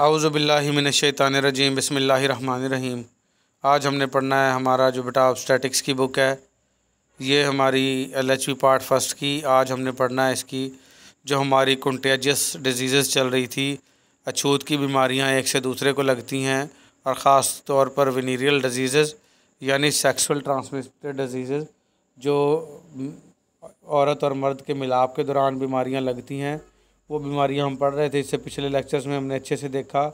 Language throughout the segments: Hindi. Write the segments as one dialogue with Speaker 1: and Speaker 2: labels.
Speaker 1: आउज़बिल्लिमिनशैतानरजीम बसमीम आज हमने पढ़ना है हमारा जो बेटा ऑब्स्टैटिक्स की बुक है ये हमारी L H P part first की आज हमने पढ़ना है इसकी जो हमारी कंटेजियस डिजीज़ चल रही थी अछूत की बीमारियां एक से दूसरे को लगती हैं और ख़ास तौर पर विनीरियल डिजीज़ यानी सेक्सुअल ट्रांसमिटेड डिजीज़ जो औरत और मर्द के मिलाप के दौरान बीमारियाँ लगती हैं वो बीमारियां हम पढ़ रहे थे इससे पिछले लेक्चर्स में हमने अच्छे से देखा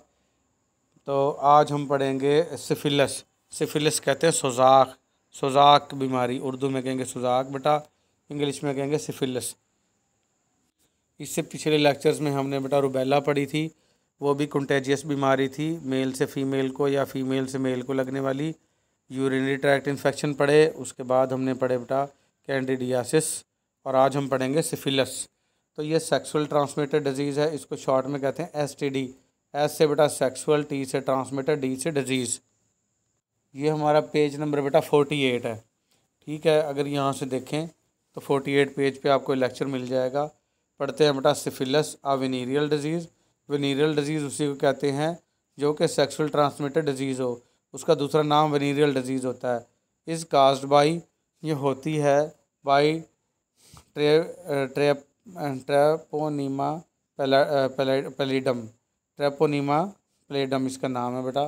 Speaker 1: तो आज हम पढ़ेंगे सिफिलस सिफिलस कहते हैं सोजाक सोजाक बीमारी उर्दू में कहेंगे सोजाक बेटा इंग्लिश में कहेंगे सिफिलस इससे पिछले लेक्चर्स में हमने बेटा रुबेला पढ़ी थी वो भी कंटेजियस बीमारी थी मेल से फीमेल को या फीमेल से मेल को लगने वाली यूरिनरी ट्रैक्ट इन्फेक्शन पढ़े उसके बाद हमने पढ़े बेटा कैंडिडियासिस और आज हम पढ़ेंगे सिफिलस तो ये सेक्सुअल ट्रांसमिटेड डिजीज़ है इसको शॉर्ट में कहते हैं एस टी डी एस से बेटा सेक्सुअल टी से ट्रांसमिटेड डी से डिजीज़ ये हमारा पेज नंबर बेटा फोर्टी एट है ठीक है अगर यहाँ से देखें तो फोर्टी एट पेज पे आपको लेक्चर मिल जाएगा पढ़ते हैं बेटा सिफिलस आ वेनीरियल डिजीज़ वेनीरियल डिजीज़ उसी को कहते हैं जो कि सेक्सुअल ट्रांसमिटेड डिजीज़ हो उसका दूसरा नाम वेनीरियल डिजीज़ होता है इस कास्ड बाई ये होती है बाई ट्रे ट्रेप ट्रेपोनीमा पेलीडम ट्रेपोनीमा प्लेडम इसका नाम है बेटा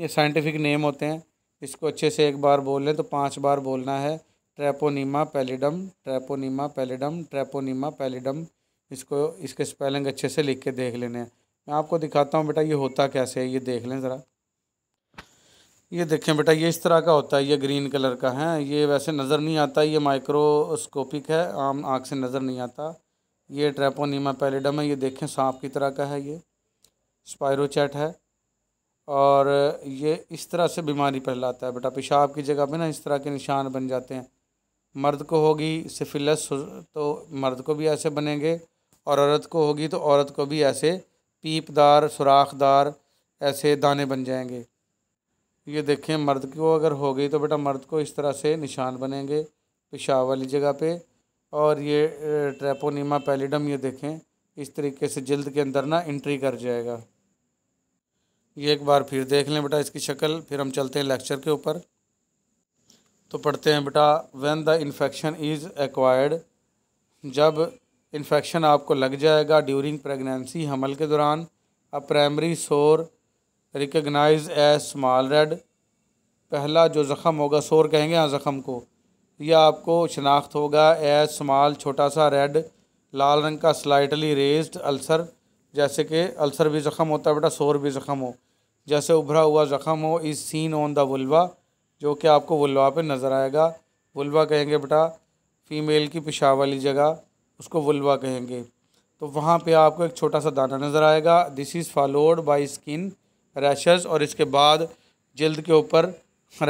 Speaker 1: ये साइंटिफिक नेम होते हैं इसको अच्छे से एक बार बोल लें तो पांच बार बोलना है ट्रेपोनीमा पेलीडम ट्रेपोनीमा पेलीडम ट्रेपोनीमा पेलीडम इसको इसके स्पेलिंग अच्छे से लिख के देख लेने हैं मैं आपको दिखाता हूँ बेटा ये होता कैसे है ये देख लें ज़रा ये देखें बेटा ये इस तरह का होता है ये ग्रीन कलर का है ये वैसे नज़र नहीं आता ये माइक्रोस्कोपिक है आम आँख से नज़र नहीं आता ये ट्रैपोनीमा पैलिडम है ये देखें सांप की तरह का है ये स्पायरोचैट है और ये इस तरह से बीमारी फैलाता है बेटा पेशाब की जगह पे ना इस तरह के निशान बन जाते हैं मर्द को होगी सिफिलस तो मर्द को भी ऐसे बनेंगे और औरत को होगी तो औरत को भी ऐसे पीपदार सुराखदार ऐसे दाने बन जाएंगे ये देखें मर्द को अगर हो गई तो बेटा मर्द को इस तरह से निशान बनेंगे पेशाब वाली जगह पे और ये ट्रेपोनीमा पैलिडम ये देखें इस तरीके से जल्द के अंदर ना इंट्री कर जाएगा ये एक बार फिर देख लें बेटा इसकी शक्ल फिर हम चलते हैं लेक्चर के ऊपर तो पढ़ते हैं बेटा when the infection is acquired जब इन्फेक्शन आपको लग जाएगा ड्यूरिंग प्रेगनेंसी हमल के दौरान a primary sore recognize a small red पहला जो ज़ख़म होगा सोर कहेंगे यहाँ ज़ख़म को यह आपको शनाख्त होगा एज स्मॉल छोटा सा रेड लाल रंग का स्लाइटली रेज्ड अल्सर जैसे कि अल्सर भी ज़ख़म होता है बेटा शोर भी ज़ख़म हो जैसे उभरा हुआ ज़ख़म हो इस सीन ऑन द जो कि आपको वलवा पे नज़र आएगा वलवा कहेंगे बेटा फीमेल की पेशाब वाली जगह उसको वलवा कहेंगे तो वहाँ पे आपको एक छोटा सा दाना नज़र आएगा this is followed by skin rashes और इसके बाद जल्द के ऊपर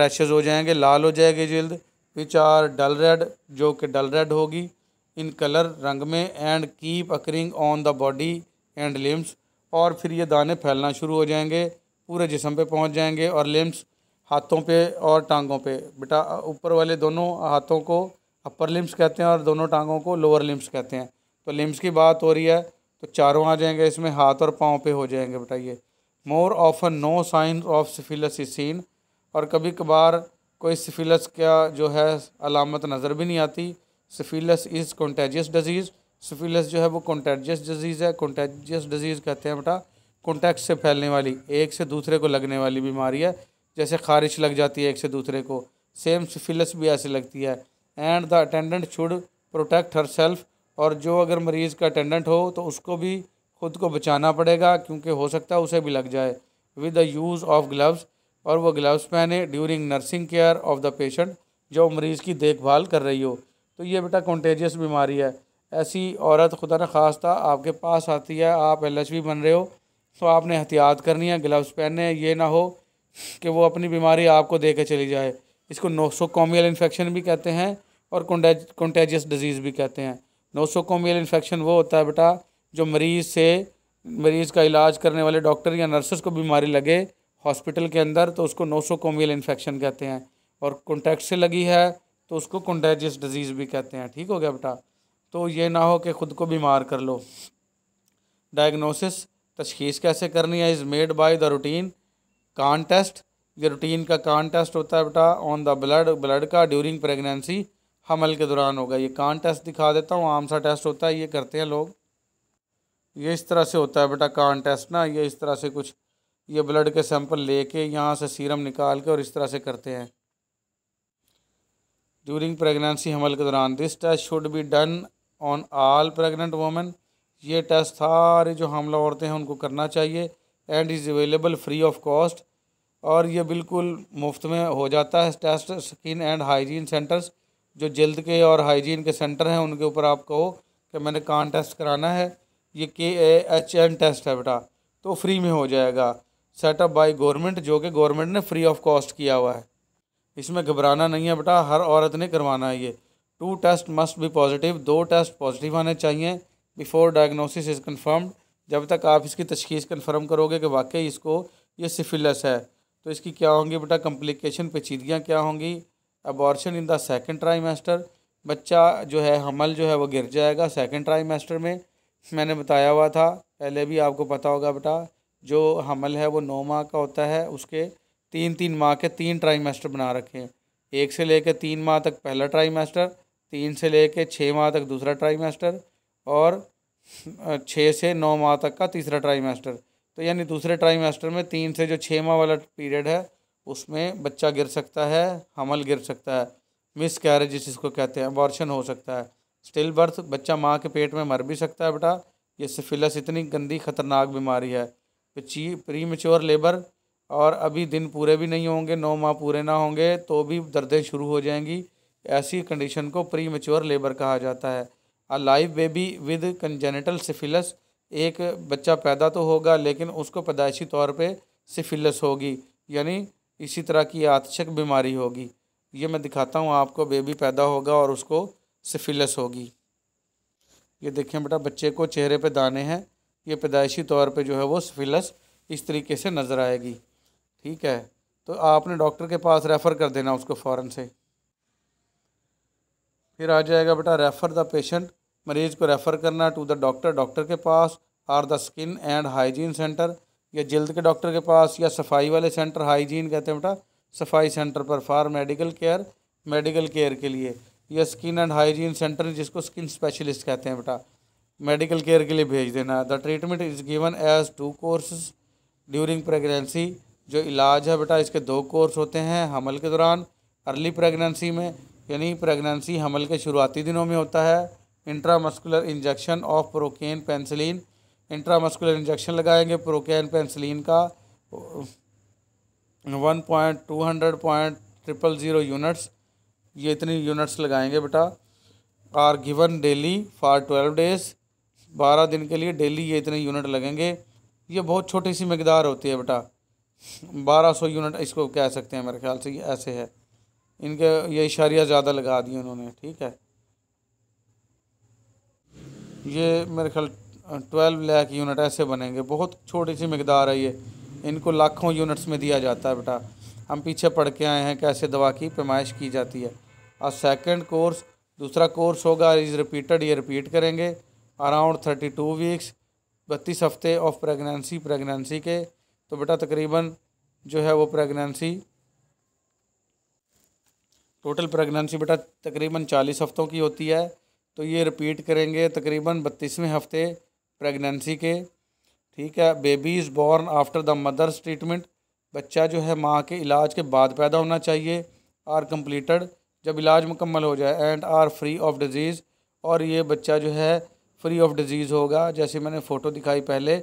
Speaker 1: रैशेज़ हो जाएंगे लाल हो जाएगी जल्द विच आर डल रेड जो कि डल रेड होगी इन कलर रंग में and keep occurring on the body and limbs और फिर ये दाने फैलना शुरू हो जाएंगे पूरे जिसम पे पहुंच जाएंगे और लिम्स हाथों पे और टांगों पे बेटा ऊपर वाले दोनों हाथों को अपर लिम्स कहते हैं और दोनों टांगों को लोअर लिम्स कहते हैं तो लिम्स की बात हो रही है तो चारों आ जाएंगे इसमें हाथ और पाँव पे हो जाएंगे बेटा ये more often no sign of syphilis seen और कभी कभार कोई सिफिलस का जो है अलामत नज़र भी नहीं आती syphilis is contagious disease syphilis जो है वो कॉन्टेजियस डिजीज़ है कॉन्टेजियस डिजीज़ कहते हैं बेटा कॉन्टैक्ट से फैलने वाली एक से दूसरे को लगने वाली बीमारी है जैसे खारिश लग जाती है एक से दूसरे को सेम सिफिलस भी ऐसे लगती है and the attendant should protect herself और जो अगर मरीज़ का अटेंडेंट हो तो उसको भी खुद को बचाना पड़ेगा क्योंकि हो सकता है उसे भी लग जाए with the use of gloves और वो ग्लव्स पहने during nursing care of the patient जो मरीज़ की देखभाल कर रही हो तो ये बेटा कॉन्टेजियस बीमारी है ऐसी औरत खुदा न खास्ता आपके पास आती है आप एल बन रहे हो तो आपने एहतियात करनी है ग्लव्स पहनने ये ना हो कि वो अपनी बीमारी आपको दे के चली जाए इसको नोसोकोमियल इन्फेक्शन भी कहते हैं और कॉन्टेजियस डिजीज़ भी कहते हैं नोसोकोमियल इन्फेक्शन वो होता है बेटा जो मरीज़ से मरीज़ का इलाज करने वाले डॉक्टर या नर्सेस को बीमारी लगे हॉस्पिटल के अंदर तो उसको नोसोकोमियल इन्फेक्शन कहते हैं और कॉन्टैक्ट से लगी है तो उसको कॉन्टेजियस डिजीज़ भी कहते हैं ठीक हो गया बेटा तो ये ना हो कि ख़ुद को बीमार कर लो डायग्नोसिस तशखीस कैसे करनी है is made by the routine Kahn test ये रूटीन का कान टेस्ट होता है बेटा ऑन द ब्लड ब्लड का ड्यूरिंग प्रेगनेंसी हमल के दौरान होगा ये कान टेस्ट दिखा देता हूँ आम सा टेस्ट होता है ये करते हैं लोग ये इस तरह से होता है बेटा कान टेस्ट ना ये इस तरह से कुछ ये ब्लड के सैंपल लेके यहाँ से सीरम निकाल के और इस तरह से करते हैं ड्यूरिंग प्रेगनेंसी हमल के दौरान this test should be done on all pregnant women ये टेस्ट सारी जो हमला औरतें हैं उनको करना चाहिए and is available free of cost और ये बिल्कुल मुफ्त में हो जाता है test skin and hygiene centres जो जल्द के और हाइजीन के सेंटर हैं उनके ऊपर आप कहो कि मैंने कान टेस्ट कराना है ये के ए एच एन टेस्ट है बेटा तो फ्री में हो जाएगा सेटअप बाय गवर्नमेंट जो कि गवर्नमेंट ने फ्री ऑफ कॉस्ट किया हुआ है इसमें घबराना नहीं है बेटा हर औरत ने करवाना है ये two test must be positive दो टेस्ट पॉजिटिव आने चाहिए बिफोर डायग्नोसिस इज़ कन्फर्म्ड जब तक आप इसकी तशखीस कन्फर्म करोगे कि वाकई इसको ये सिफिलस है तो इसकी क्या होंगी बेटा कम्प्लिकेशन पेचीदगियाँ क्या होंगी abortion in the second trimester बच्चा जो है हमल जो है वो गिर जाएगा सेकेंड ट्राईमेस्टर में मैंने बताया हुआ था पहले भी आपको पता होगा बेटा जो हमल है वो नौ माह का होता है उसके तीन तीन माह के तीन ट्राइमेस्टर बना रखे हैं एक से ले कर तीन माह तक पहला ट्राइमेस्टर तीन से ले कर छः माह तक दूसरा ट्राइमेस्टर और छः से नौ माह तक का तीसरा ट्राइमेस्टर तो यानी दूसरे ट्राइमेस्टर में तीन से जो छः माह वाला पीरियड है उसमें बच्चा गिर सकता है हमल गिर सकता है मिस कैरेज जिसको कहते हैं अबॉर्शन हो सकता है स्टिल बर्थ बच्चा माँ के पेट में मर भी सकता है बेटा ये सिफिलस इतनी गंदी खतरनाक बीमारी है प्री मच्योर लेबर और अभी दिन पूरे भी नहीं होंगे नौ माह पूरे ना होंगे तो भी दर्दें शुरू हो जाएंगी ऐसी कंडीशन को प्री मच्योर लेबर कहा जाता है a live baby with congenital syphilis एक बच्चा पैदा तो होगा लेकिन उसको पैदाइशी तौर पे सिफिलस होगी यानी इसी तरह की आतशक बीमारी होगी ये मैं दिखाता हूँ आपको बेबी पैदा होगा और उसको सिफिलस होगी ये देखें बेटा बच्चे को चेहरे पे दाने हैं ये पैदाइशी तौर पे जो है वो सफिलस इस तरीके से नज़र आएगी ठीक है तो आपने डॉक्टर के पास रेफ़र कर देना उसको फ़ौर से फिर आ जाएगा बेटा रेफ़र द पेशेंट मरीज़ को रेफ़र करना टू द डॉक्टर डॉक्टर के पास or the skin and hygiene centre या जल्द के डॉक्टर के पास या सफाई वाले सेंटर हाइजीन कहते हैं बेटा सफाई सेंटर पर for medical care medical care के लिए या स्किन एंड हाइजीन सेंटर जिसको स्किन स्पेशलिस्ट कहते हैं बेटा मेडिकल केयर के लिए भेज देना the treatment is given as two course during pregnancy जो इलाज है बेटा इसके दो कोर्स होते हैं हमल के दौरान अर्ली प्रेगनेंसी में यानी प्रेगनेंसी हमल के शुरुआती दिनों में होता है intramuscular injection of procaine penicillin intramuscular injection लगाएंगे प्रोकेन पेंसिलिन का one point two hundred point triple zero units ये इतनी यूनिट्स लगाएंगे बेटा are given daily for twelve days बारह दिन के लिए डेली ये इतने यूनिट लगेंगे ये बहुत छोटी सी मकदार होती है बेटा बारह सौ यूनिट इसको कह सकते हैं मेरे ख्याल से ये ऐसे है इनके ये इशारिया ज़्यादा लगा दिए उन्होंने ठीक है ये मेरे ख्याल ट्वेल्व लाख यूनिट ऐसे बनेंगे बहुत छोटी सी मकदार है ये इनको लाखों यूनिट्स में दिया जाता है बेटा हम पीछे पढ़ के आए हैं कैसे दवा की पैमाइश की जाती है और सेकेंड कोर्स दूसरा कोर्स होगा इज़ रिपीटेड ये रिपीट करेंगे अराउंड थर्टी टू वीक्स बत्तीस हफ्ते ऑफ प्रेगनेंसी प्रेगनेंसी के तो बेटा तकरीबन जो है वो प्रेगनेंसी टोटल प्रेगनेंसी बेटा तकरीबन चालीस हफ्तों की होती है तो ये रिपीट करेंगे तकरीबन बत्तीसवें हफ्ते प्रेगनेंसी के ठीक है baby is born after the mother's treatment बच्चा जो है माँ के इलाज के बाद पैदा होना चाहिए आर कंप्लीटेड जब इलाज मुकम्मल हो जाए and are free of disease और ये बच्चा जो है फ्री ऑफ डिजीज़ होगा जैसे मैंने फ़ोटो दिखाई पहले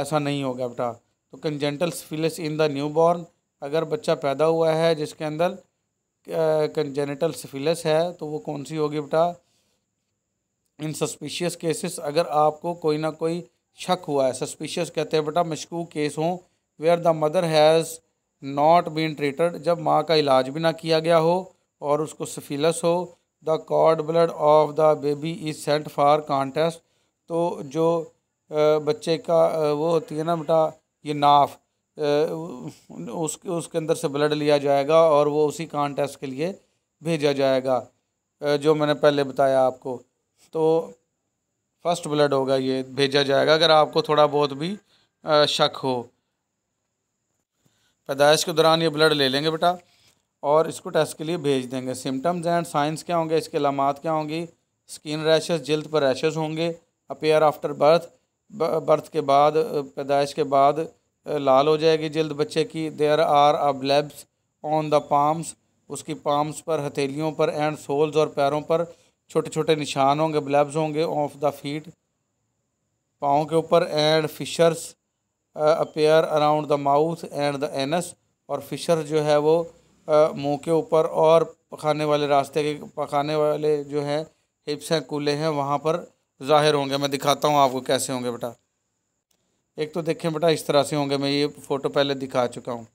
Speaker 1: ऐसा नहीं होगा बेटा तो congenital syphilis in the newborn अगर बच्चा पैदा हुआ है जिसके अंदर कंजेनिटल सिफिलिस है तो वो कौन सी होगी बेटा इन सस्पिशियस केसेस अगर आपको कोई ना कोई शक हुआ है सस्पिशियस कहते हैं बेटा मशकूक केस हों where the mother has not been treated जब माँ का इलाज भी ना किया गया हो और उसको सफिलस हो the cord blood of the baby is sent for Kahn test तो जो बच्चे का वो होती है ना बेटा ये नाफ उस उसके अंदर से ब्लड लिया जाएगा और वो उसी कॉन्टेस्ट के लिए भेजा जाएगा जो मैंने पहले बताया आपको तो फर्स्ट ब्लड होगा ये भेजा जाएगा अगर आपको थोड़ा बहुत भी शक हो पैदाइश के दौरान ये ब्लड ले लेंगे बेटा और इसको टेस्ट के लिए भेज देंगे सिम्टम्स एंड साइंस क्या होंगे इसके लामत क्या होंगी स्किन रैशेस जल्द पर रैशेस होंगे अपेयर आफ्टर बर्थ बर्थ के बाद पैदाइश के बाद लाल हो जाएगी जल्द बच्चे की there are a blebs on the palms उसकी पाम्स पर हथेलियों पर एंड सोल्स और पैरों पर छोटे छोटे निशान होंगे ब्लेब्स होंगे ऑफ द फीट पाँव के ऊपर and fissures appear around the mouth and the anus और फिशर जो है वो मुंह के ऊपर और पखाने वाले रास्ते के पखाने वाले जो हैं हिप्स हैं कूले हैं वहाँ पर ज़ाहिर होंगे मैं दिखाता हूँ आपको कैसे होंगे बेटा एक तो देखें बेटा इस तरह से होंगे मैं ये फ़ोटो पहले दिखा चुका हूँ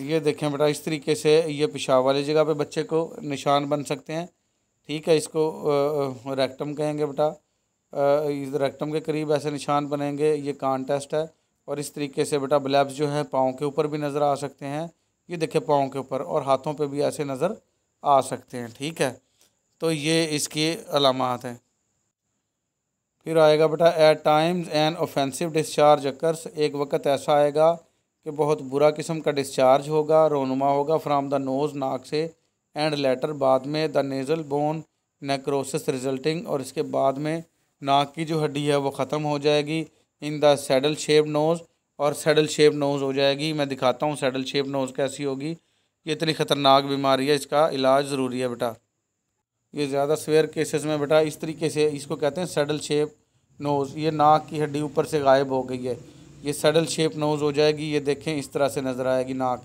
Speaker 1: ये देखें बेटा इस तरीके से ये पेशाब वाली जगह पे बच्चे को निशान बन सकते हैं ठीक है इसको रेक्टम कहेंगे बेटा रेक्टम के करीब ऐसे निशान बनेंगे ये कान टेस्ट है और इस तरीके से बेटा ब्लैब्स जो हैं पाँव के ऊपर भी नज़र आ सकते हैं ये देखें पाँव के ऊपर और हाथों पे भी ऐसे नज़र आ सकते हैं ठीक है तो ये इसकी अलामत हैं फिर आएगा बेटा at times an offensive discharge occurs एक वक्त ऐसा आएगा कि बहुत बुरा किस्म का डिस्चार्ज होगा रोनुमा होगा फ्राम द नोज़ नाक से एंड लेटर बाद में the nasal bone necrosis resulting और इसके बाद में नाक की जो हड्डी है वो ख़त्म हो जाएगी in the saddle shape nose और सैडल शेप नोज़ हो जाएगी मैं दिखाता हूँ सैडल शेप नोज़ कैसी होगी ये इतनी ख़तरनाक बीमारी है इसका इलाज ज़रूरी है बेटा ये ज़्यादा सवेयर केसेस में बेटा इस तरीके से इसको कहते हैं सैडल शेप नोज़ ये नाक की हड्डी ऊपर से गायब हो गई है ये सडल शेप नोज़ हो जाएगी ये देखें इस तरह से नज़र आएगी नाक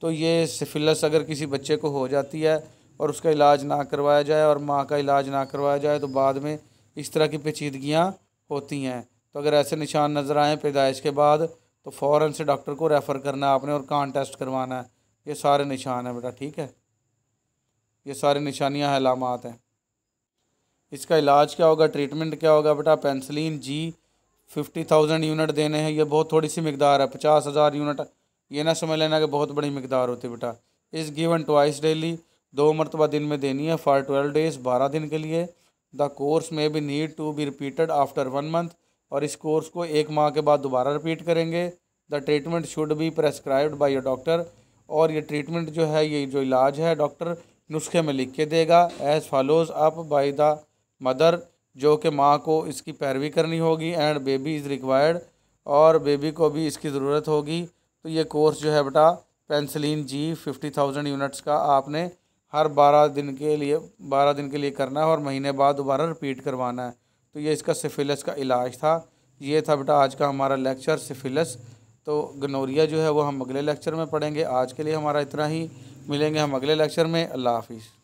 Speaker 1: तो ये सिफिलस अगर किसी बच्चे को हो जाती है और उसका इलाज ना करवाया जाए और माँ का इलाज ना करवाया जाए तो बाद में इस तरह की पेचीदगियाँ होती हैं तो अगर ऐसे निशान नज़र आएँ पैदाइश के बाद तो फ़ौर से डॉक्टर को रेफ़र करना है आपने और कान टेस्ट करवाना है ये सारे निशान हैं बेटा ठीक है ये सारे निशानियाँ हैं अलामत हैं इसका इलाज क्या होगा ट्रीटमेंट क्या होगा बेटा penicillin G fifty thousand unit देने हैं ये बहुत थोड़ी सी मकदार है पचास हज़ार यूनिट ये ना समझ लेना कि बहुत बड़ी मकदार होती है बेटा इस गिवन टवाइस डेली दो मरतबा दिन में देनी है फॉर ट्वेल्व डेज़ बारह दिन के लिए the course may be need to be repeated after one month और इस कोर्स को एक माह के बाद दोबारा रिपीट करेंगे the treatment should be prescribed by a doctor और ये ट्रीटमेंट जो है ये जो इलाज है डॉक्टर नुस्खे में लिख के देगा as follows up by the mother जो कि माँ को इसकी पैरवी करनी होगी एंड बेबी इज़ रिक्वायर्ड और बेबी को भी इसकी ज़रूरत होगी तो ये कोर्स जो है बेटा penicillin G fifty thousand units का आपने हर बारह दिन के लिए बारह दिन के लिए करना है और महीने बाद दोबारा रिपीट करवाना है तो ये इसका सिफिलस का इलाज था ये था बेटा आज का हमारा लेक्चर सिफिलस तो गनोरिया जो है वो हम अगले लेक्चर में पढ़ेंगे आज के लिए हमारा इतना ही मिलेंगे हम अगले लेक्चर में अल्लाह हाफिज़